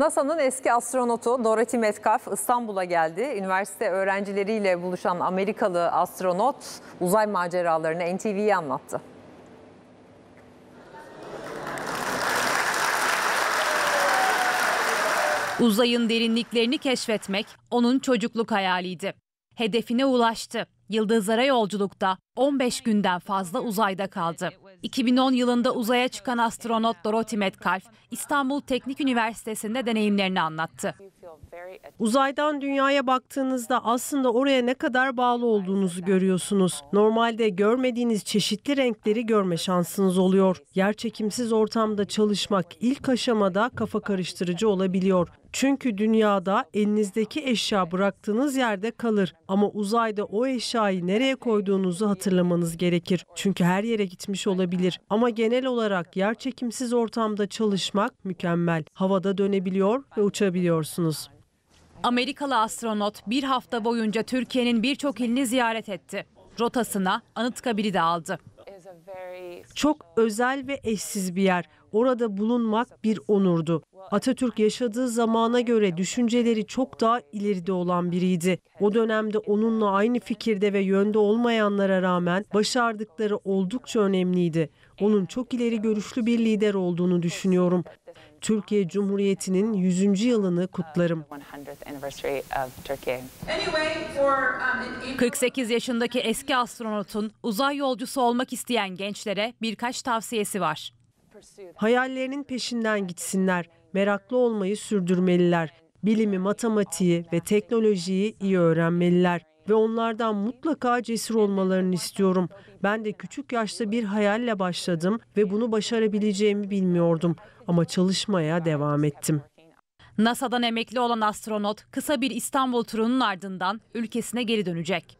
NASA'nın eski astronotu Dorothy Metcalf İstanbul'a geldi. Üniversite öğrencileriyle buluşan Amerikalı astronot uzay maceralarını NTV'ye anlattı. Uzayın derinliklerini keşfetmek onun çocukluk hayaliydi. Hedefine ulaştı. Yıldızlara yolculukta 15 günden fazla uzayda kaldı. 2010 yılında uzaya çıkan astronot Dorothy Metcalf, İstanbul Teknik Üniversitesi'nde deneyimlerini anlattı. Uzaydan dünyaya baktığınızda aslında oraya ne kadar bağlı olduğunuzu görüyorsunuz. Normalde görmediğiniz çeşitli renkleri görme şansınız oluyor. Yerçekimsiz ortamda çalışmak ilk aşamada kafa karıştırıcı olabiliyor. Çünkü dünyada elinizdeki eşya bıraktığınız yerde kalır ama uzayda o eşyayı nereye koyduğunuzu hatırlamıyorsunuz hatırlamanız gerekir. Çünkü her yere gitmiş olabilir. Ama genel olarak yer çekimsiz ortamda çalışmak mükemmel. Havada dönebiliyor ve uçabiliyorsunuz. Amerikalı astronot bir hafta boyunca Türkiye'nin birçok ilini ziyaret etti. Rotasına Anıtkabir'i de aldı. Çok özel ve eşsiz bir yer. Orada bulunmak bir onurdu. Atatürk yaşadığı zamana göre düşünceleri çok daha ileride olan biriydi. O dönemde onunla aynı fikirde ve yönde olmayanlara rağmen başardıkları oldukça önemliydi. Onun çok ileri görüşlü bir lider olduğunu düşünüyorum. Türkiye Cumhuriyeti'nin 100. yılını kutlarım. 48 yaşındaki eski astronotun uzay yolcusu olmak isteyen gençlere birkaç tavsiyesi var. Hayallerinin peşinden gitsinler, meraklı olmayı sürdürmeliler. Bilimi, matematiği ve teknolojiyi iyi öğrenmeliler ve onlardan mutlaka cesur olmalarını istiyorum. Ben de küçük yaşta bir hayalle başladım ve bunu başarabileceğimi bilmiyordum ama çalışmaya devam ettim. NASA'dan emekli olan astronot kısa bir İstanbul turunun ardından ülkesine geri dönecek.